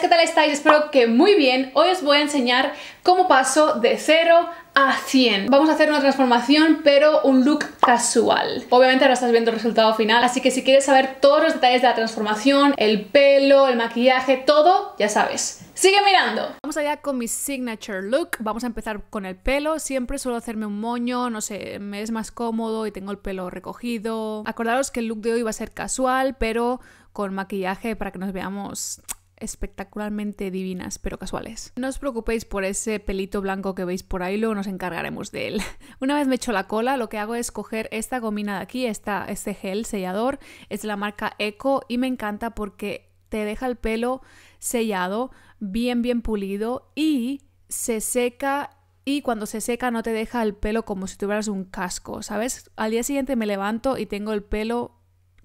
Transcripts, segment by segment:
¿qué tal estáis? Espero que muy bien. Hoy os voy a enseñar cómo paso de 0 a 100. Vamos a hacer una transformación, pero un look casual. Obviamente ahora estás viendo el resultado final, así que si quieres saber todos los detalles de la transformación, el pelo, el maquillaje, todo, ya sabes. ¡Sigue mirando! Vamos allá con mi signature look. Vamos a empezar con el pelo. Siempre suelo hacerme un moño, no sé, me es más cómodo y tengo el pelo recogido. Acordaros que el look de hoy va a ser casual, pero con maquillaje para que nos veamos espectacularmente divinas, pero casuales. No os preocupéis por ese pelito blanco que veis por ahí, luego nos encargaremos de él. Una vez me echo la cola, lo que hago es coger esta gomina de aquí, esta, este gel sellador, es de la marca Eco y me encanta porque te deja el pelo sellado, bien, bien pulido y se seca y cuando se seca no te deja el pelo como si tuvieras un casco, ¿sabes? Al día siguiente me levanto y tengo el pelo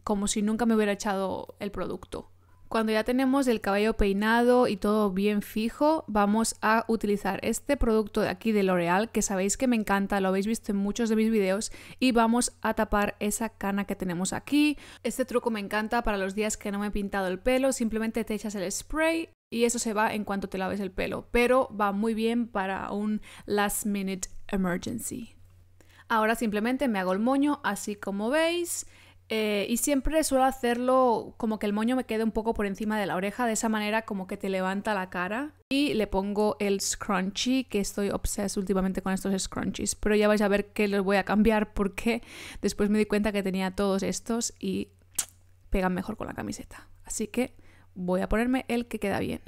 como si nunca me hubiera echado el producto. Cuando ya tenemos el cabello peinado y todo bien fijo, vamos a utilizar este producto de aquí de L'Oreal, que sabéis que me encanta, lo habéis visto en muchos de mis videos, y vamos a tapar esa cana que tenemos aquí. Este truco me encanta para los días que no me he pintado el pelo, simplemente te echas el spray y eso se va en cuanto te laves el pelo, pero va muy bien para un last minute emergency. Ahora simplemente me hago el moño así como veis eh, y siempre suelo hacerlo como que el moño me quede un poco por encima de la oreja, de esa manera como que te levanta la cara. Y le pongo el scrunchie, que estoy obsesado últimamente con estos scrunchies. Pero ya vais a ver que los voy a cambiar porque después me di cuenta que tenía todos estos y pegan mejor con la camiseta. Así que voy a ponerme el que queda bien.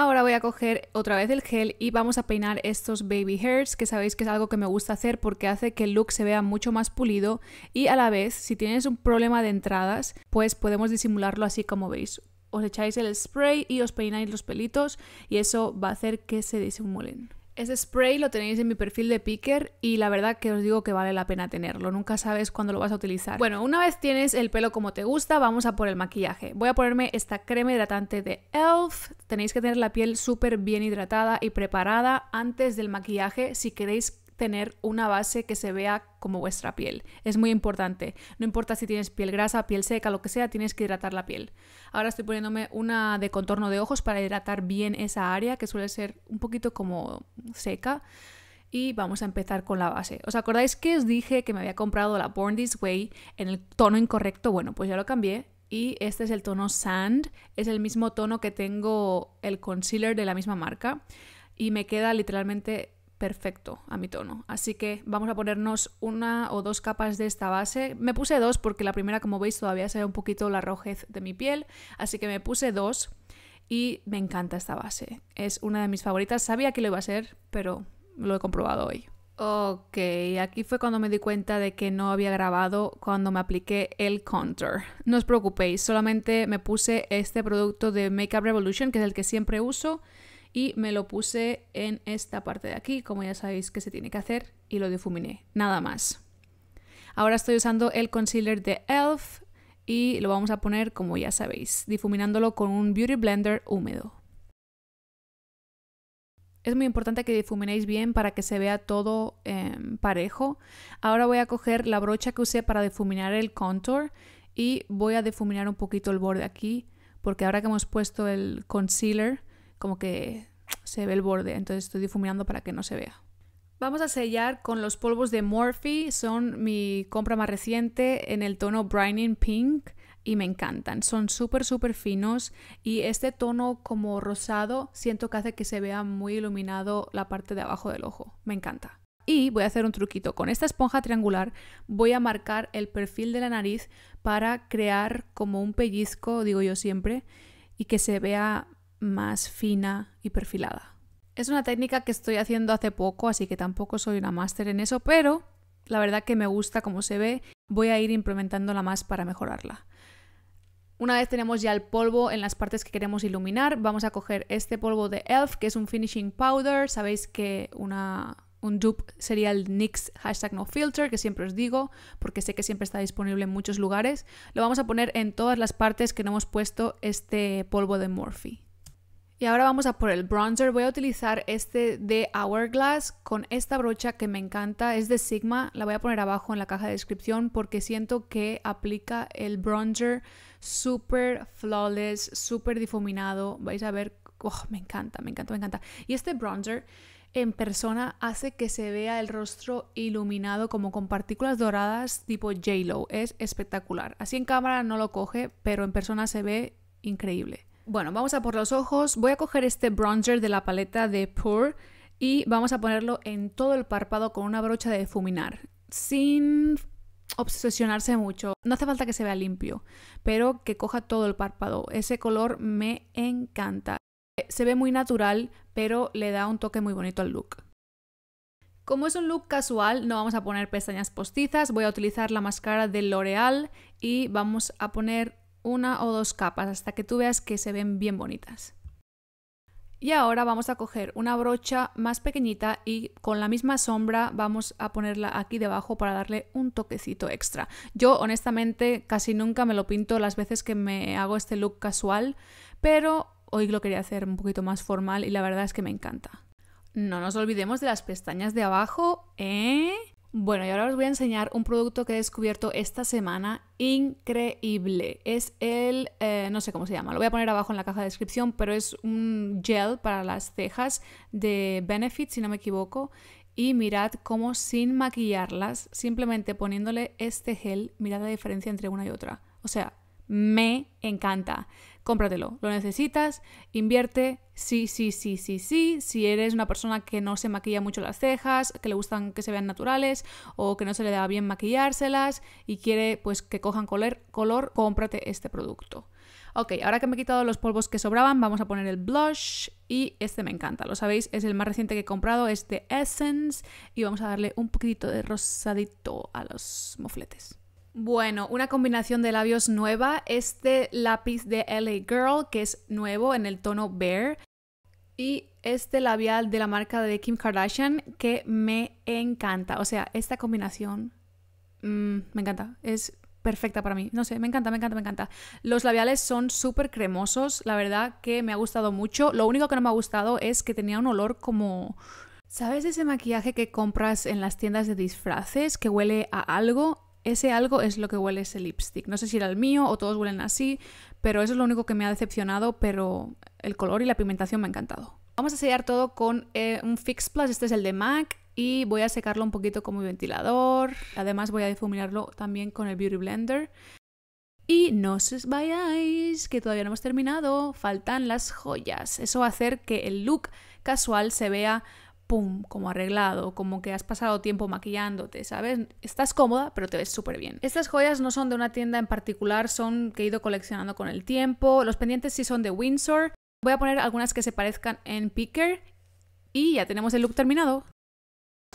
Ahora voy a coger otra vez el gel y vamos a peinar estos baby hairs, que sabéis que es algo que me gusta hacer porque hace que el look se vea mucho más pulido y a la vez, si tienes un problema de entradas, pues podemos disimularlo así como veis. Os echáis el spray y os peináis los pelitos y eso va a hacer que se disimulen. Ese spray lo tenéis en mi perfil de Picker y la verdad que os digo que vale la pena tenerlo, nunca sabes cuándo lo vas a utilizar. Bueno, una vez tienes el pelo como te gusta, vamos a por el maquillaje. Voy a ponerme esta crema hidratante de ELF. Tenéis que tener la piel súper bien hidratada y preparada antes del maquillaje si queréis tener una base que se vea como vuestra piel. Es muy importante. No importa si tienes piel grasa, piel seca, lo que sea, tienes que hidratar la piel. Ahora estoy poniéndome una de contorno de ojos para hidratar bien esa área que suele ser un poquito como seca. Y vamos a empezar con la base. ¿Os acordáis que os dije que me había comprado la Born This Way en el tono incorrecto? Bueno, pues ya lo cambié y este es el tono Sand, es el mismo tono que tengo el concealer de la misma marca y me queda literalmente perfecto a mi tono. Así que vamos a ponernos una o dos capas de esta base. Me puse dos porque la primera, como veis, todavía se ve un poquito la rojez de mi piel, así que me puse dos y me encanta esta base. Es una de mis favoritas. Sabía que lo iba a ser, pero lo he comprobado hoy. Ok, aquí fue cuando me di cuenta de que no había grabado cuando me apliqué el contour. No os preocupéis, solamente me puse este producto de Makeup Revolution, que es el que siempre uso y me lo puse en esta parte de aquí, como ya sabéis que se tiene que hacer, y lo difuminé, nada más. Ahora estoy usando el concealer de e.l.f. y lo vamos a poner, como ya sabéis, difuminándolo con un Beauty Blender húmedo. Es muy importante que difuminéis bien para que se vea todo em, parejo. Ahora voy a coger la brocha que usé para difuminar el contour y voy a difuminar un poquito el borde aquí porque ahora que hemos puesto el concealer como que se ve el borde, entonces estoy difuminando para que no se vea. Vamos a sellar con los polvos de Morphe, son mi compra más reciente en el tono Brining Pink y me encantan, son súper súper finos y este tono como rosado siento que hace que se vea muy iluminado la parte de abajo del ojo, me encanta. Y voy a hacer un truquito, con esta esponja triangular voy a marcar el perfil de la nariz para crear como un pellizco, digo yo siempre, y que se vea más fina y perfilada. Es una técnica que estoy haciendo hace poco, así que tampoco soy una máster en eso, pero la verdad que me gusta como se ve, voy a ir implementándola más para mejorarla. Una vez tenemos ya el polvo en las partes que queremos iluminar, vamos a coger este polvo de ELF, que es un finishing powder. Sabéis que un dupe sería el NYX hashtag no filter, que siempre os digo, porque sé que siempre está disponible en muchos lugares. Lo vamos a poner en todas las partes que no hemos puesto este polvo de Morphe. Y ahora vamos a por el bronzer. Voy a utilizar este de Hourglass con esta brocha que me encanta. Es de Sigma. La voy a poner abajo en la caja de descripción porque siento que aplica el bronzer super flawless, súper difuminado. Vais a ver, oh, me encanta, me encanta, me encanta. Y este bronzer en persona hace que se vea el rostro iluminado como con partículas doradas tipo j Es espectacular. Así en cámara no lo coge, pero en persona se ve increíble. Bueno, vamos a por los ojos. Voy a coger este bronzer de la paleta de Pure y vamos a ponerlo en todo el párpado con una brocha de difuminar, sin obsesionarse mucho. No hace falta que se vea limpio, pero que coja todo el párpado. Ese color me encanta. Se ve muy natural, pero le da un toque muy bonito al look. Como es un look casual, no vamos a poner pestañas postizas, voy a utilizar la máscara de L'Oreal y vamos a poner una o dos capas hasta que tú veas que se ven bien bonitas. Y ahora vamos a coger una brocha más pequeñita y con la misma sombra vamos a ponerla aquí debajo para darle un toquecito extra. Yo honestamente casi nunca me lo pinto las veces que me hago este look casual, pero hoy lo quería hacer un poquito más formal y la verdad es que me encanta. No nos olvidemos de las pestañas de abajo, ¿eh? Bueno, y ahora os voy a enseñar un producto que he descubierto esta semana increíble. Es el, eh, no sé cómo se llama, lo voy a poner abajo en la caja de descripción, pero es un gel para las cejas de Benefit, si no me equivoco. Y mirad cómo sin maquillarlas, simplemente poniéndole este gel, mirad la diferencia entre una y otra. O sea, me encanta. Cómpratelo, lo necesitas, invierte, sí, sí, sí, sí, sí. Si eres una persona que no se maquilla mucho las cejas, que le gustan que se vean naturales o que no se le da bien maquillárselas y quiere pues que cojan color, cómprate este producto. Ok, ahora que me he quitado los polvos que sobraban, vamos a poner el blush y este me encanta, lo sabéis, es el más reciente que he comprado, es de Essence y vamos a darle un poquitito de rosadito a los mofletes. Bueno, una combinación de labios nueva, este lápiz de LA Girl que es nuevo en el tono Bear y este labial de la marca de Kim Kardashian que me encanta. O sea, esta combinación mm, me encanta, es perfecta para mí. No sé, me encanta, me encanta, me encanta. Los labiales son súper cremosos, la verdad que me ha gustado mucho. Lo único que no me ha gustado es que tenía un olor como... ¿Sabes ese maquillaje que compras en las tiendas de disfraces que huele a algo? ese algo es lo que huele ese lipstick. No sé si era el mío o todos huelen así, pero eso es lo único que me ha decepcionado, pero el color y la pigmentación me ha encantado. Vamos a sellar todo con eh, un Fix Plus, este es el de MAC, y voy a secarlo un poquito con mi ventilador. Además voy a difuminarlo también con el Beauty Blender. Y no os vayáis, que todavía no hemos terminado. Faltan las joyas. Eso va a hacer que el look casual se vea pum, como arreglado, como que has pasado tiempo maquillándote, ¿sabes? Estás cómoda, pero te ves súper bien. Estas joyas no son de una tienda en particular, son que he ido coleccionando con el tiempo. Los pendientes sí son de Windsor. Voy a poner algunas que se parezcan en Picker. Y ya tenemos el look terminado.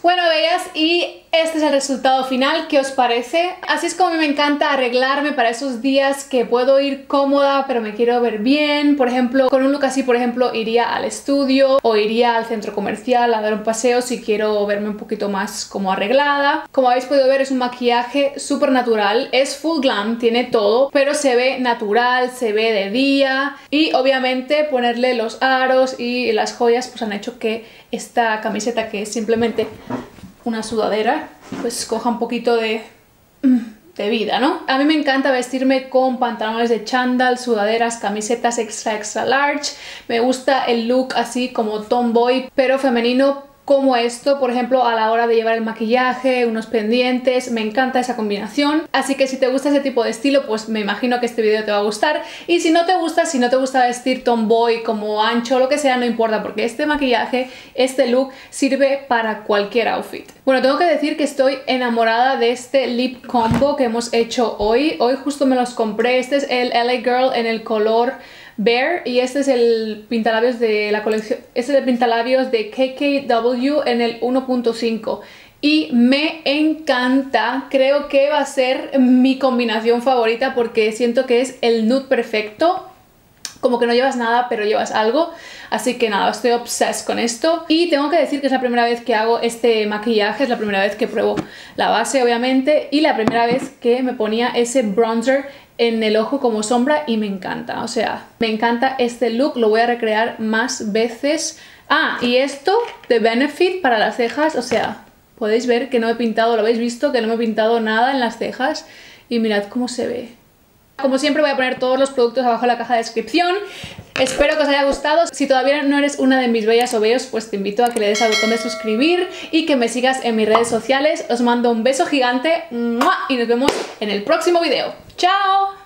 Bueno, bellas, y este es el resultado final, ¿qué os parece? Así es como me encanta arreglarme para esos días que puedo ir cómoda, pero me quiero ver bien. Por ejemplo, con un look así, por ejemplo, iría al estudio o iría al centro comercial a dar un paseo si quiero verme un poquito más como arreglada. Como habéis podido ver, es un maquillaje súper natural, es full glam, tiene todo, pero se ve natural, se ve de día y obviamente ponerle los aros y las joyas pues han hecho que esta camiseta que es simplemente una sudadera, pues coja un poquito mm, de, vida, ¿no? A mí me encanta vestirme con pantalones de chándal, sudaderas, camisetas extra extra large. Me gusta el look así como tomboy, pero femenino, como esto, por ejemplo, a la hora de llevar el maquillaje, unos pendientes, me encanta esa combinación. Así que si te gusta ese tipo de estilo, pues me imagino que este video te va a gustar. Y si no te gusta, si no te gusta vestir tomboy, como ancho, lo que sea, no importa, porque este maquillaje, este look, sirve para cualquier outfit. Bueno, tengo que decir que estoy enamorada de este lip combo que hemos hecho hoy. Hoy justo me los compré. Este es el LA Girl en el color... Bear y este es el pintalabios de la colección, este es el pintalabios de KKW en el 1.5 y me encanta, creo que va a ser mi combinación favorita porque siento que es el nude perfecto como que no llevas nada, pero llevas algo. Así que nada, estoy obsessed con esto. Y tengo que decir que es la primera vez que hago este maquillaje, es la primera vez que pruebo la base, obviamente, y la primera vez que me ponía ese bronzer en el ojo como sombra y me encanta. O sea, me encanta este look, lo voy a recrear más veces. Ah, y esto de Benefit para las cejas, o sea, podéis ver que no he pintado, lo habéis visto, que no me he pintado nada en las cejas. Y mirad cómo se ve. Como siempre voy a poner todos los productos abajo en la caja de descripción. Espero que os haya gustado. Si todavía no eres una de mis bellas o bellos, pues te invito a que le des al botón de suscribir y que me sigas en mis redes sociales. Os mando un beso gigante y nos vemos en el próximo video. Tchau!